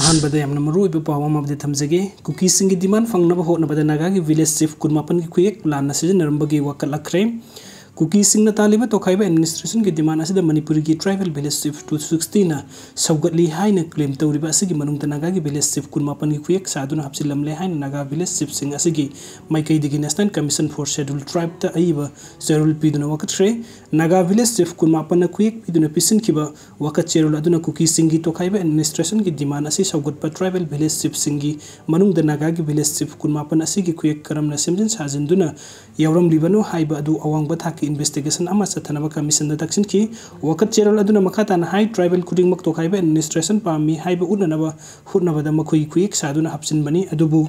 ahanbada yamna maru ibu pawa ma bade thamzege cookies singi diman fangna ba ho na bade naga ki village safe kunma pan ki kuyek lan na sije narumba ki wakala crime Kuki सिंह तालीब तोखाइब administration की demand Manipur की tribal village chief two sixteen सौगली claim तौरी नागा की village chief कुलमापन की खुएक साधु हापसीमे नागा भिलेज चीफ सिंह मैकईद की national commission for scheduled tribe अब चेरोल पीदे नागा विलेज चीफ कुलमापन खुएक पीदन वकत चेरोल कुकी सिंह की तोखाइब एडमिनीस्ट्रेशन की डिमांड सौगत ट्राइबल भिलेज चीफ सिंह की मूंग नागा की भिलेज चीफ कुलमापन की खुएक करम सेमजन साजिंदन यौरमो अवंब थाके ꯄꯨꯝꯅꯃꯛꯀꯤ ꯏꯟꯚꯦꯁꯇꯤꯒꯦꯁꯟ ꯑꯃ ꯆꯠꯊꯅꯕ ꯀꯃꯤꯁꯟꯗ ꯇꯛꯁꯤꯟꯈꯤ ꯋꯥꯀꯠ ꯆꯦꯔꯣꯜ ꯑꯗꯨꯅ ꯃꯈꯥ ꯇꯥꯅ ꯍꯥꯏ ꯇ꯭ꯔꯥꯏꯕꯦꯜ ꯈꯨꯗꯤꯡꯃꯛ ꯇꯣꯈꯥꯏꯕ ꯑꯦꯗꯃꯤꯅꯤꯁꯇ꯭ꯔꯦꯁꯟ ꯄꯥꯝꯃꯤ ꯍꯥꯏꯕ ꯎꯠꯅꯅꯕ ꯍꯣꯠꯅꯕꯗ ꯃꯈꯣꯏ ꯈꯨꯌꯦꯛ ꯁꯥꯗꯨꯅ ꯍꯥꯞꯆꯤꯟꯕꯅꯤ ꯑꯗꯨꯕꯨ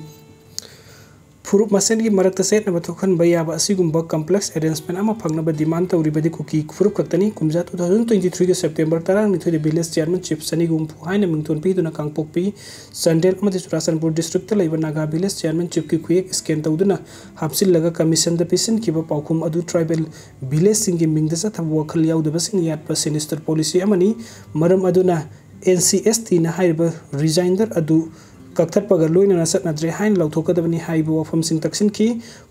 फुरुप मसल की मरक्त सेटना थोखन यागुब कम्प्लेक्स एरेंजमेंट में फंगना डिमांड तौरीबी कुकी फुरुप खतनी कुमजा टू थाउजेंड ट्वेंटी थ्री के सेप्टेंबर तरह विलेज चेयरमैन चीफ सनी गुम्फू मिंगन Kangpokpi Chandel Churachandpur district Naga village chairman chief की कुए स्कैन तौदान हमसिल कमीशन पीसन पाखम अ ट्राइबल विलेज की मिंग वखल याद सिनिस्टर policy N C S T ने रिजाइनर अदू ꯀꯛꯊꯠꯄꯒ ꯂꯣꯏꯅꯅ ꯆꯠꯅꯗ꯭ꯔꯦ ꯍꯥꯏꯅ ꯂꯧꯊꯣꯛꯀꯗꯕꯅꯤ ꯍꯥꯏꯕ ꯋꯥꯐꯝꯁꯤꯡ ꯇꯛꯁꯤꯟꯈꯤ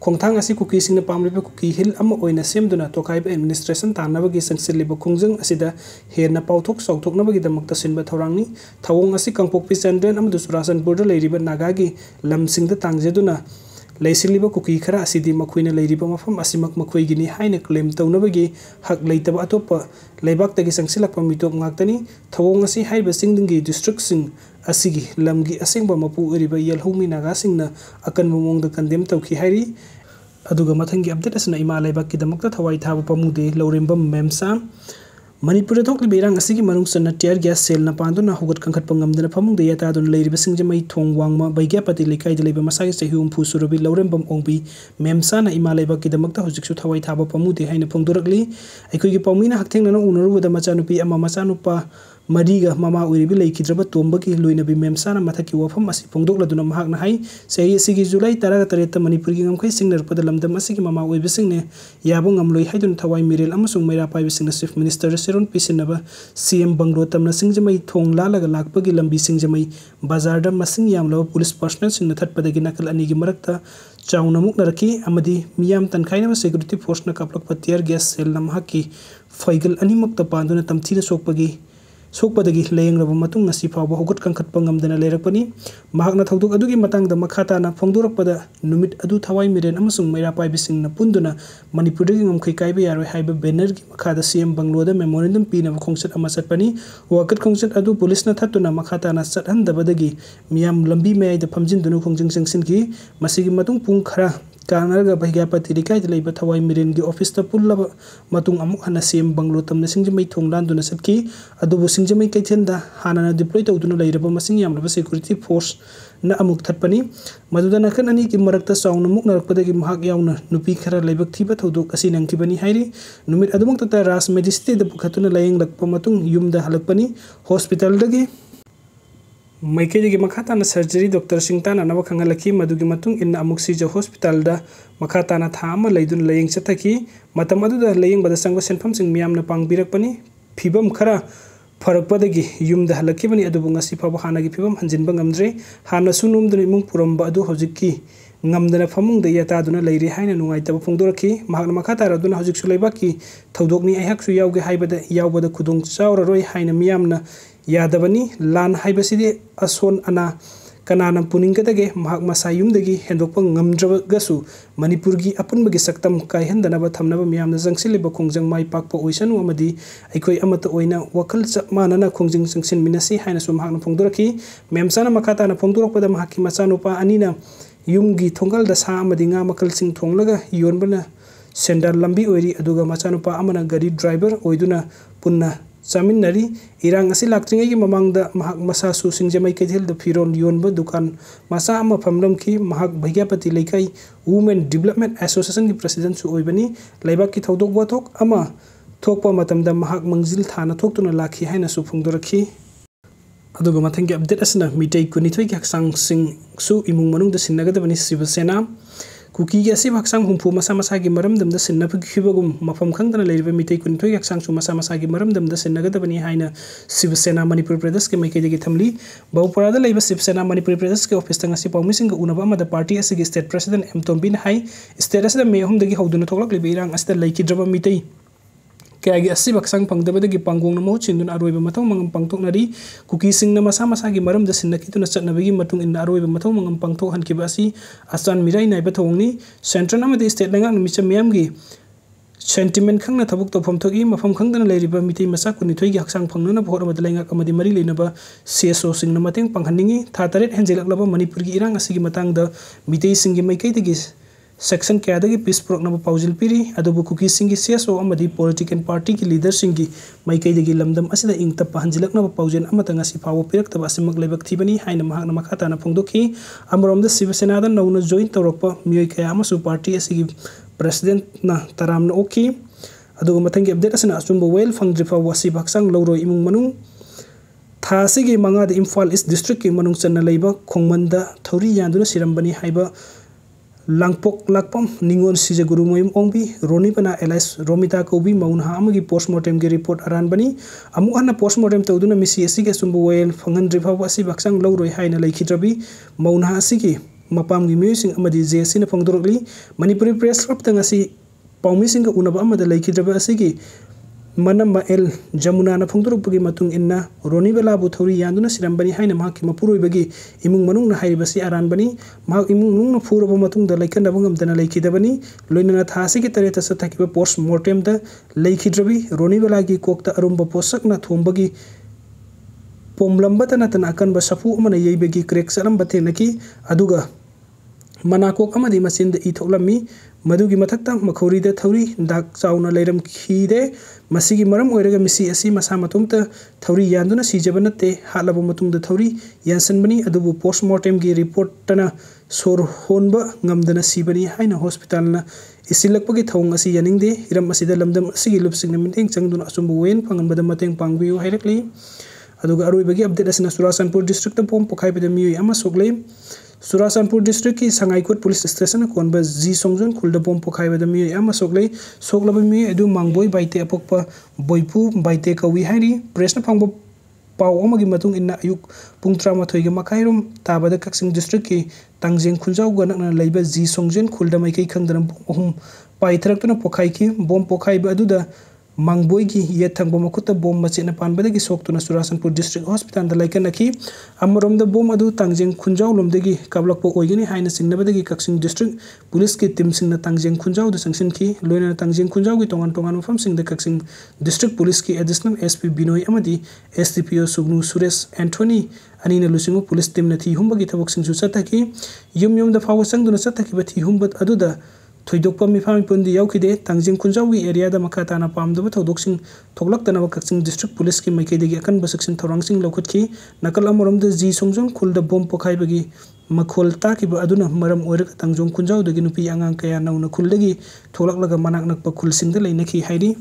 ꯈꯣꯡꯊꯥꯡ ꯑꯁꯤ ꯀꯨꯀꯤꯁꯤꯡꯅ ꯄꯥꯝꯂꯤꯕ ꯀꯨꯀꯤ ꯍꯤꯜ ꯑꯃ ꯑꯣꯏꯅ ꯁꯦꯝꯗꯨꯅ ꯇꯣꯈꯥꯏꯕ ꯑꯦꯗꯃꯤꯅꯤꯁꯇ꯭ꯔꯦꯁꯟ ꯇꯥꯟꯅꯕꯒꯤ ꯆꯪꯁꯤꯜꯂꯤꯕ ꯈꯣꯡꯖꯪ ꯑꯁꯤꯗ ꯍꯦꯟꯅ ꯄꯥꯎꯊꯣꯛ ꯆꯥꯎꯊꯣꯛꯅꯕꯒꯤꯗꯃꯛꯇ ꯁꯤꯟꯕ ꯊꯧꯔꯥꯡꯅꯤ ꯊꯧꯑꯣꯡ ꯑꯁꯤ ꯀꯥꯡꯄꯣꯛꯄꯤ ꯆꯥꯟꯗꯦꯜ ꯑꯃꯗꯤ ꯆꯨꯔꯥꯆꯥꯟꯄꯨꯔꯗ ꯂꯩꯔꯤꯕ ꯅꯥꯒꯥꯒꯤ ꯂꯝꯁꯤꯡꯗ ꯇꯥꯡꯖꯗꯨꯅ ꯂꯩꯁꯤꯜꯂꯤꯕ ꯀꯨꯀꯤꯈꯔ ꯑꯁꯤꯗꯤ ꯃꯈꯣꯏꯅ ꯂꯩꯔꯤꯕ ꯃꯐꯝ ꯑꯁꯤꯃꯛ ꯃꯈꯣꯏꯒꯤꯅꯤ ꯍꯥꯏꯅ ꯀ꯭ꯂꯦꯝ ꯇꯧꯅꯕꯒꯤ ꯍꯛ ꯂꯩꯇꯕ ꯑꯇꯣꯞꯄ ꯂꯩꯕꯥꯛꯇꯒꯤ ꯆꯪꯁꯤꯜꯂꯛꯄ ꯃꯤꯇꯣꯞ ꯉꯥꯛꯇꯅꯤ ꯊꯧꯑꯣꯡ ꯑꯁꯤ ꯍꯥꯏꯔꯤꯕ ꯆꯤꯡꯗꯨꯡꯒꯤ ꯗꯤꯁꯇ꯭ꯔꯤꯛꯁꯤꯡ ꯑꯁꯤꯒꯤ ꯂꯝꯒꯤ ꯑꯁꯦꯡꯕ ꯃꯄꯨ ꯑꯣꯏꯔꯤꯕ ꯌꯦꯜꯍꯧꯃꯤ ꯅꯥꯒꯥꯁꯤꯡꯅ ꯑꯀꯟꯕ ꯃꯑꯣꯡꯗ ꯀꯟꯗꯦꯝ ꯇꯧꯈꯤ ꯍꯥꯏꯔꯤ ꯑꯗꯨꯒ ꯃꯊꯪꯒꯤ ꯑꯞꯗꯦꯠ ꯑꯁꯤꯅ ꯏꯃꯥ ꯂꯩꯕꯥꯛꯀꯤꯗꯃꯛꯇ ꯊꯋꯥꯏ ꯊꯥꯕ ꯄꯥꯝꯃꯨꯗꯦ ꯂꯧꯔꯦꯝꯕꯝ ꯃꯦꯝꯁꯥ मनपुर थोड़ी इरांग टियर गैस सेल पान हौगत कंखट फमूद यतादन थों वांग वैग्यापति लेकाई मसाई चहु हूफू सूरबी लौरबम ओंबी मेमसा इमा लेबकदमक हजिकसु थवाई थाब फमूदे है फोंदरली अखोगी पामीन उनरुद मचानुपी मचानुपा ꯃꯔꯤꯒ ꯃꯃꯥ ꯑꯣꯏꯔꯤꯕꯤ ꯂꯩꯈꯤꯗ꯭ꯔꯕ ꯇꯣꯝꯕꯒꯤ ꯂꯣꯏꯅꯕꯤ ꯃꯦꯝꯁꯥꯅ ꯃꯊꯛꯀꯤ ꯋꯥꯐꯝ ꯑꯁꯤ ꯐꯣꯡꯗꯣꯛꯂꯗꯨꯅ ꯃꯍꯥꯛꯅ ꯍꯥꯏ ꯆꯍꯤ ꯑꯁꯤꯒꯤ ꯖꯨꯂꯥꯏ ꯇꯔꯥꯒ ꯇꯔꯦꯠꯇ ꯃꯅꯤꯄꯨꯔꯒꯤ ꯉꯝꯈꯩ ꯁꯤꯡꯅꯔꯛꯄꯗ ꯂꯝꯗꯝ ꯑꯁꯤꯒꯤ ꯃꯃꯥ ꯑꯣꯏꯕꯁꯤꯡꯅ ꯌꯥꯕ ꯉꯝꯂꯣꯏ ꯍꯥꯏꯗꯨꯅ ꯊꯋꯥꯏ ꯃꯤꯔꯦꯜ ꯑꯃꯁꯨꯡ ꯃꯩꯔꯥ ꯄꯥꯏꯕꯁꯤꯡꯅ ꯆꯤꯐ ꯃꯤꯅꯤꯁꯇꯔꯗ ꯁꯦꯔꯣꯟ ꯄꯤꯁꯤꯟꯅꯕ ꯁꯤ ꯑꯦꯝ ꯕꯪꯒ꯭ꯂꯣ ꯇꯝꯅ ꯁꯤꯡꯖꯃꯩ ꯊꯣꯡ ꯂꯥꯜꯂꯒ ꯂꯥꯛꯄꯒꯤ ꯂꯝꯕꯤ ꯁꯤꯡꯖꯃꯩ ꯕꯖꯥꯔꯗ ꯃꯁꯤꯡ ꯌꯥꯝꯂꯕ ꯄꯨꯂꯤꯁ ꯄꯥꯔꯁꯅꯦꯜꯁꯤꯡꯅ ꯊꯠꯄꯗꯒꯤ ꯅꯥꯀꯜ ꯑꯅꯤꯒꯤ ꯃꯔꯛꯇ ꯆꯥꯎꯅ ꯃꯨꯛꯅꯔꯛꯈꯤ ꯑꯃꯗꯤ ꯃꯤꯌꯥꯝ ꯇꯟꯈꯥꯏꯅꯕ ꯁꯦꯀ꯭ꯌꯨꯔꯤꯇꯤ ꯐꯣꯔꯁꯅ ꯀꯥꯞꯂꯛꯄ ꯇꯤꯌꯔ ꯒ꯭ꯌꯥꯁ ꯁꯦꯜꯅ ꯃꯍꯥꯛꯀꯤ ꯐꯩꯒꯜ ꯑꯅꯤꯃꯛꯇ ꯄꯥꯟꯗꯨꯅ ꯇꯝꯊꯤꯅ ꯁꯣꯛꯄꯒꯤ ꯁꯣꯛꯄꯗꯒꯤ ꯂꯥꯌꯦꯡꯂꯕ ꯃꯇꯨꯡ ꯉꯁꯤ ꯐꯥꯎꯕ ꯍꯧꯒꯠ ꯀꯟꯈꯠꯄ ꯉꯝꯗꯅ ꯂꯩꯔꯛꯄꯅꯤ ꯃꯍꯥꯛꯅ ꯊꯧꯗꯣꯛ ꯑꯗꯨꯒꯤ ꯃꯇꯥꯡꯗ ꯃꯈꯥ ꯇꯥꯅ ꯐꯣꯡꯗꯣꯔꯛꯄꯗ ꯅꯨꯃꯤꯠ ꯑꯗꯨ ꯊꯋꯥꯏ ꯃꯤꯔꯦꯟ ꯑꯃꯁꯨꯡ ꯃꯩꯔꯥ ꯄꯥꯏꯕꯁꯤꯡꯅ ꯄꯨꯟꯗꯨꯅ ꯃꯅꯤꯄꯨꯔꯗꯒꯤ ꯉꯝꯈꯩ ꯀꯥꯏꯕ ꯌꯥꯔꯣꯏ ꯍꯥꯏꯕ ꯕꯦꯅꯔꯒꯤ ꯃꯈꯥꯗ ꯁꯤꯑꯦꯝ ꯕꯪꯂꯣꯗ ꯃꯦꯃꯣꯔꯦꯟꯗꯝ ꯄꯤꯅꯕ ꯈꯣꯡꯆꯠ ꯑꯃ ꯆꯠꯄꯅꯤ ꯋꯥꯀꯠ ꯈꯣꯡꯆꯠ ꯑꯗꯨ ꯄꯨꯂꯤꯁꯅ ꯊꯠꯇꯨꯅ ꯃꯈꯥ ꯇꯥꯅ ꯆꯠꯍꯟꯗꯕꯗꯒꯤ ꯃꯤꯌꯥꯝ ꯂꯝꯕꯤ ꯃꯌꯥꯏꯗ ꯐꯝꯖꯤꯟꯗꯨꯅ ꯈꯣꯡꯖꯪ ꯆꯪꯁꯤꯟꯈꯤ ꯃꯁꯤꯒꯤ ꯃꯇꯨꯡ ꯄꯨꯡ ꯈꯔ ꯀꯥꯡꯅꯔꯒ ꯚꯩꯒ꯭ꯌꯥꯄꯇꯤ ꯂꯩꯀꯥꯏꯗ ꯂꯩꯕ ꯊꯋꯥꯏ ꯃꯤꯔꯦꯟꯒꯤ ꯑꯣꯐꯤꯁꯇ ꯄꯨꯜꯂꯕ ꯃꯇꯨꯡ ꯑꯃꯨꯛ ꯍꯟꯅ ꯁꯤ ꯑꯦꯝ ꯕꯪꯂꯣ ꯇꯝꯅ ꯁꯤꯡꯖꯃꯩ ꯊꯣꯡ ꯂꯥꯟꯗꯨꯅ ꯆꯠꯈꯤ ꯑꯗꯨꯕꯨ ꯁꯤꯡꯖꯃꯩ ꯀꯩꯊꯦꯜꯗ ꯍꯥꯟꯅꯅ ꯗꯤꯄ꯭ꯂꯣꯏ ꯇꯧꯗꯨꯅ ꯂꯩꯔꯕ ꯃꯁꯤꯡ ꯌꯥꯝꯂꯕ ꯁꯦꯀ꯭ꯌꯨꯔꯤꯇꯤ ꯐꯣꯔꯁꯅ ꯑꯃꯨꯛ ꯊꯠꯄꯅꯤ ꯃꯗꯨꯗ ꯅꯥꯀꯟ ꯑꯅꯤꯒꯤ ꯃꯔꯛꯇ ꯆꯥꯎꯅ ꯃꯨꯛꯅꯔꯛꯄꯗꯒꯤ ꯃꯍꯥꯛ ꯌꯥꯎꯅ ꯅꯨꯄꯤ ꯈꯔ ꯂꯥꯏꯕꯛ ꯊꯤꯕ ꯊꯧꯗꯣꯛ ꯑꯁꯤ ꯅꯪꯈꯤꯕꯅꯤ ꯍꯥꯏꯔꯤ ꯅꯨꯃꯤꯠ ꯑꯗꯨꯃꯛꯇꯗ ꯔꯥꯖ ꯃꯦꯖꯤꯁꯇ꯭ꯔꯤꯗ ꯄꯨꯈꯠꯇꯨꯅ ꯂꯥꯌꯦꯡꯂꯛꯄ ꯃꯇꯨꯡ ꯌꯨꯝꯗ ꯍꯜꯂꯛꯄꯅꯤ ꯍꯣꯁꯄꯤꯇꯥꯜꯗꯒꯤ ಮೈಕೈಲಿಗೆ ಮಖಾತಾನ ಸರ್ಜರಿ ಡಾಕ್ಟರ್ ಸಿಂಗ್ತಾನ ನವ ಖಂಗಲಕಿ ಮದುಗೆ ಮತುಂಗ್ ಇನ್ನ ಅಮುಕ್ ಸಿಜ ಹಾಸ್ಪಿಟಲ್ ದ ಮಖಾತಾನ ಥಾಮ ಲೈದುನ ಲಯಂಗ್ ಚತಕಿ ಮತಮ ಅದುದ ಲಯಂಗ್ ಬದ ಸಂಗ ಸೆನ್ಫಮ್ ಸಿಂಗ್ ಮಿಯಾಮ್ನ ಪಾಂಗ್ಬಿರಕ್ಪನಿ ಫಿಬಮ್ ಖರ ꯐꯔꯛꯄꯗꯒꯤ ꯌꯨꯝꯗ ꯍꯜꯂꯛꯈꯤꯕꯅꯤ ꯑꯗꯨꯕꯨ ꯉꯁꯤ ꯐꯥꯎꯕ ꯍꯥꯟꯅꯒꯤ ꯐꯤꯕꯝ ꯍꯟꯖꯤꯟꯕ ꯉꯝꯗ꯭ꯔꯦ ꯍꯥꯟꯅꯁꯨ ꯅꯣꯝꯗꯨꯅ ꯏꯃꯨꯡ ꯄꯨꯔꯝꯕ ꯑꯗꯨ ꯍꯧꯖꯤꯛꯀꯤ ꯉꯝꯗꯅ ꯐꯃꯨꯡꯗ ꯌꯥꯇꯥꯗꯨꯅ ꯂꯩꯔꯤ ꯍꯥꯏꯅ ꯅꯨꯡꯉꯥꯏꯇꯕ ꯐꯣꯡꯗꯣꯔꯛꯈꯤ ꯃꯍꯥꯛꯅ ꯃꯈꯥ ꯇꯥꯔꯗꯨꯅ ꯍꯧꯖꯤꯛꯁꯨ ꯂꯩꯕꯥꯛꯀꯤ ꯊꯧꯗꯣꯛꯅꯤ ꯑꯩꯍꯥꯛꯁꯨ ꯌꯥꯎꯒꯦ ꯍꯥꯏꯕꯗ ꯌꯥꯎꯕꯗ ꯈꯨꯗꯣꯡ ꯆꯥꯎꯔꯔꯣꯏ ꯍꯥꯏꯅ ꯃꯤꯌꯥꯝꯅ ꯌꯥꯗꯕꯅꯤ ꯂꯥꯟ ꯍꯥꯏꯕꯁꯤꯗꯤ ꯑꯁꯣꯟ ꯑꯅꯥ ꯀꯅꯥꯅ ꯄꯨꯅꯤꯡꯒꯗꯒꯦ ꯃꯍꯥꯛ ꯃꯁꯥ ꯌꯨꯝꯗꯒꯤ ꯍꯦꯟꯗꯣꯛꯄ ꯉꯝꯗ꯭ꯔꯕꯒꯁꯨ ꯃꯅꯤꯄꯨꯔꯒꯤ ꯑꯄꯨꯟꯕꯒꯤ ꯁꯛꯇꯝ ꯀꯥꯏꯍꯟꯗꯅꯕ ꯊꯝꯅꯕ ꯃꯤꯌꯥꯝꯅ ꯆꯪꯁꯤꯜꯂꯤꯕ ꯈꯣꯡꯖꯪ ꯃꯥꯏ ꯄꯥꯛꯄ ꯑꯣꯏꯁꯅꯨ ꯑꯃꯗꯤ ꯑꯩꯈꯣꯏ ꯑꯃꯠꯇ ꯑꯣꯏꯅ ꯋꯥꯈꯜ ꯆꯞ ꯃꯥꯟꯅꯅ ꯈꯣꯡꯖꯪ ꯆꯪꯁꯤꯟꯃꯤꯟꯅꯁꯤ ꯍꯥꯏꯅꯁꯨ ꯃꯍꯥꯛꯅ ꯐꯣꯡꯗꯣꯔꯛꯈꯤ ꯃꯦꯝꯆꯥꯅ ꯃꯈꯥ ꯇꯥꯅ ꯐꯣꯡꯗꯣꯔꯛꯄꯗ ꯃꯍꯥꯛꯀꯤ ꯃꯆꯥꯅꯨꯄꯥ ꯑꯅꯤꯅ ꯌꯨꯝꯒꯤ ꯊꯣꯡꯒꯜꯗ ꯁꯥ ꯑꯃꯗꯤ ꯉꯥ ꯃꯈꯜꯁꯤꯡ ꯊꯣꯡꯂꯒ ꯌꯣꯟꯕꯅ ꯁꯦꯟꯗꯥꯟ ꯂꯝꯕꯤ ꯑꯣꯏꯔꯤ ꯑꯗꯨꯒ ꯃꯆꯥꯅꯨꯄꯥ ꯑꯃꯅ ꯒꯥꯔꯤ ꯗ꯭ꯔꯥꯏꯚꯔ ꯑꯣꯏꯗꯨꯅ ꯄꯨꯟꯅ चामी इरान लाग्री की मसा मसासु सिंजमई कैथिल फिरों योब दुकान मचा फमरम की भैयापति लेकई वुमें डिवलपमेंट एसोसीएसन की प्रेसीडेंसुबनी लेबा की थोद मंजिल थाना लाख है फोदर की मत अपडेट अस मीट कुछ हक इमु मनगदनी कुकी से भक्सांग हूँ मसा मसा की मरम दम सिन्नगम मफम खादना लेव मई कुंथ यक्सु मसा मसा की मरम दम सिन्नगदी है शिवसेना मनपुर प्रदेश के मईकैद की थमी बहुपुरा शिवसेना मनपुर प्रदेश के ऑफिस तंग पाउमिंग उनब पार्टी अगर स्टेट प्रेसीडेंट एम तोबीन है स्टेट अहमदी हूं थोड़ा इरान लेकिन मई ꯀꯌꯥꯒꯤ ꯑꯁꯤꯕ ꯍꯛꯆꯥꯡ ꯐꯪꯗꯕꯗꯒꯤ ꯄꯥꯡꯒꯣꯡꯅ ꯃꯍꯨꯠ ꯁꯤꯟꯗꯨꯅ ꯑꯔꯣꯏꯕ ꯃꯊꯧ ꯃꯉꯝ ꯄꯥꯡꯊꯣꯛꯅꯔꯤ ꯀꯨꯀꯤꯁꯤꯡꯅ ꯃꯁꯥ ꯃꯁꯥꯒꯤ ꯃꯔꯝꯗ ꯁꯤꯟꯅꯈꯤꯗꯨꯅ ꯆꯠꯅꯕꯒꯤ ꯃꯇꯨꯡ ꯏꯟꯅ ꯑꯔꯣꯏꯕ ꯃꯊꯧ ꯃꯉꯝ ꯄꯥꯡꯊꯣꯛꯍꯟꯈꯤꯕ ꯑꯁꯤ ꯑꯁꯥꯟ ꯃꯤꯔꯥꯏ ꯅꯥꯏꯕ ꯊꯧꯑꯣꯡꯅꯤ ꯁꯦꯟꯇ꯭ꯔꯦꯜ ꯑꯃꯗꯤ ꯏꯁꯇꯦꯠ ꯂꯩꯉꯥꯛꯅ ꯃꯤꯆꯝ ꯃꯤꯌꯥꯝꯒꯤ ꯁꯦꯟꯇꯤꯃꯦꯟ ꯈꯪꯅ ꯊꯕꯛ ꯇꯧꯐꯝ ꯊꯣꯛꯏ ꯃꯐꯝ ꯈꯪꯗꯅ ꯂꯩꯔꯤꯕ ꯃꯤꯇꯩ ꯃꯆꯥ ꯀꯨꯟꯅꯤꯊꯣꯏꯒꯤ ꯍꯛꯆꯥꯡ ꯐꯪꯅꯅꯕ ꯍꯣꯠꯅꯕꯗ ꯂꯩꯉꯥꯛ ꯑꯃꯗꯤ ꯃꯔꯤ ꯂꯩꯅꯕ ꯁꯤꯑꯦꯁꯑꯣꯁꯤꯡꯅ ꯃꯇꯦꯡ ꯄꯥꯡꯍꯟꯅꯤꯡꯉꯤ ꯊꯥ ꯇꯔꯦꯠ ꯍꯦꯟꯖꯤꯜꯂꯛꯂꯕ ꯃꯅꯤꯄꯨꯔꯒꯤ ꯏꯔꯥꯡ ꯑꯁꯤꯒꯤ ꯃꯇꯥꯡꯗ ꯃꯤꯇꯩꯁꯤꯡꯒꯤ ꯃꯥꯏꯀꯩꯗꯒꯤ सेक्शन क्या पीस पुरक्ब पाजल पीरी कुकी सेसो पोलिटिकल पार्टी की लीडर मईकई लमदम इंग तप हंजिलक्ब पाजल फाव पीरक्ब लेबी है फोदी अमरोम शिवसेना नौन जोन तौरप मई क्या पार्टी प्रेसीडेंट तराम ओखी मथंग अपडेट अचुब वेल फंग्रीफाव हक्चांग लौरो इमुंग था मंगा इम्फा ईस्ट डिस्ट्रिक्ट की मनुचन लेब खोमन थौरी यान सिरबनी langpok lakpam ningon sije guru moim ongbi roni pana elis romita ko bi maun ha amagi postmortem ge report aran bani amu ana postmortem to duna misi esi ge sumbu wel phangan rifa wasi baksang lo roi haina laikhitrabi maun ha sigi mapam gi musing amadi je sina phangdorokli manipuri press club tanga si paumi singa unaba amada laikhitraba asigi ꯃꯅꯝꯕ ꯑꯦꯜ ꯖꯃꯨꯅꯥꯅ ꯐꯣꯡꯗꯣꯔꯛꯄꯒꯤ ꯃꯇꯨꯡ ꯏꯟꯅ ꯔꯣꯅꯤꯕꯦꯂꯥꯕꯨ ꯊꯧꯔꯤ ꯌꯥꯟꯗꯨꯅ ꯁꯤꯔꯝꯕꯅꯤ ꯍꯥꯏꯅ ꯃꯍꯥꯛꯀꯤ ꯃꯄꯨꯔꯣꯏꯕꯒꯤ ꯏꯃꯨꯡ ꯃꯅꯨꯡꯅ ꯍꯥꯏꯔꯤꯕꯁꯤ ꯑꯔꯥꯟꯕꯅꯤ ꯃꯍꯥꯛ ꯏꯃꯨꯡ ꯃꯅꯨꯡꯅ ꯐꯨꯔꯕ ꯃꯇꯨꯡꯗ ꯂꯩꯈꯠꯅꯕ ꯉꯝꯗꯅ ꯂꯩꯈꯤꯗꯕꯅꯤ ꯂꯣꯏꯅꯅ ꯊꯥ ꯑꯁꯤꯒꯤ ꯇꯔꯦꯠꯇ ꯆꯠꯊꯈꯤꯕ ꯄꯣꯁ ꯃꯣꯔꯇꯦꯝꯗ ꯂꯩꯈꯤꯗ꯭ꯔꯕꯤ ꯔꯣꯅꯤꯕꯦꯂꯥꯒꯤ ꯀꯣꯛꯇ ꯑꯔꯨꯝꯕ ꯄꯣꯠꯁꯛꯅ ꯊꯣꯝꯕꯒꯤ ꯄꯣꯝꯂꯝꯕꯇ ꯅꯠꯇꯅ ꯑꯀꯟꯕ ꯁꯥꯐꯨ ꯑꯃꯅ ꯌꯩꯕꯒꯤ ꯀ꯭ꯔꯦꯛ ꯆꯠꯂꯝꯕ ꯊꯦꯡꯅꯈꯤ ꯑꯗꯨꯒ ꯃꯅꯥꯀꯣꯛ ꯑꯃꯗꯤ ꯃꯆꯤꯟꯗ ꯏ ꯊꯣꯛꯂꯝꯃꯤ मधु की मधक मखोरीद थौरी दाग चाउन लेरम खीदे मरम मसी मसा थौरी यादव सीजब नाते हाब थौरी यासनबनी पोस्टमोर्टम की रिपोर्टना सोर होंब गमदन सिबनी है हॉस्पिटल इसीलप की थों से यादे इरम लमदम की लुप चंगदन अचुब वेन फंगे पाबू हैरली अरुब की अपडेट अपडेटना चुरासानपुर डिस्ट्रिक्ट पोम पोखाईपद मई सोलें चुराचानपुर डिस्ट्रिक्ट की संगाईकोट पुलिस स्टेशन कोनब जी सोंजन खुलद बोम पोखाइब मी अम सोकले सोकलब मी अदु मांगबोय बाइते अपोक बोयपु बाइते कवि हाइरी प्रेस न फांगबो पाव अमगी ताबद कक्सिंग डिस्ट्रिक्ट की तंगजेंग खुंजाव गनकना लैब जी सोंजन खुलद मैकै खंगदन बोम अहुम पाइथरकतुना पोखाइकी बोम पोखाइब मंगबोई येथ थंग मखुत बोम मचेन पानबदगी सोक्तुना सुरासनपुर डिस्ट्रिक्ट हॉस्पिटल लाइकनखी अमरोम बोम अदु तांगजें खुंजाव लोमदगी काबलकपो ओइगनी हाइन सिंगनबदगी कक्सिंग डिस्ट्रिक्ट पुलिस की टीम सिंगना तांगजें खुंजाव दु संगसिनखी लोयना तांगजें खुंजाव की तोंगान तोंगान मफम सिंग द कक्सिंग डिस्ट्रिक्ट पुलिस की एडिशनल एसपी बिनोय अमदी एसडीपीओ सुगनु सुरेश एंथोनी अनिना लुसिंगु पुलिस टीम ने थी हुंबगी थबक सिंग सु सतकी युम युम द फाव संग दुना सतकी बथी हुंबत अदुदा थोदोप मिफाम पुन यौखिदे तंजिम खुंजावी एरिया मखा ताना पामदब थौदोसिंग थोलक्तनब कक्सिंग पुलिस की मैकेदगी अकनब सेक्शन थौरांसिंग लौखुटखी नकल अमरमद जी सोंगजों खुलद बोम पोखाइबगी मखोल ताकिब अदुना मरम ओरक नुपी आंगां कया नौना खुलदगी थोलक्लग मनाक नकप खुलसिंग लैनखी हाइरी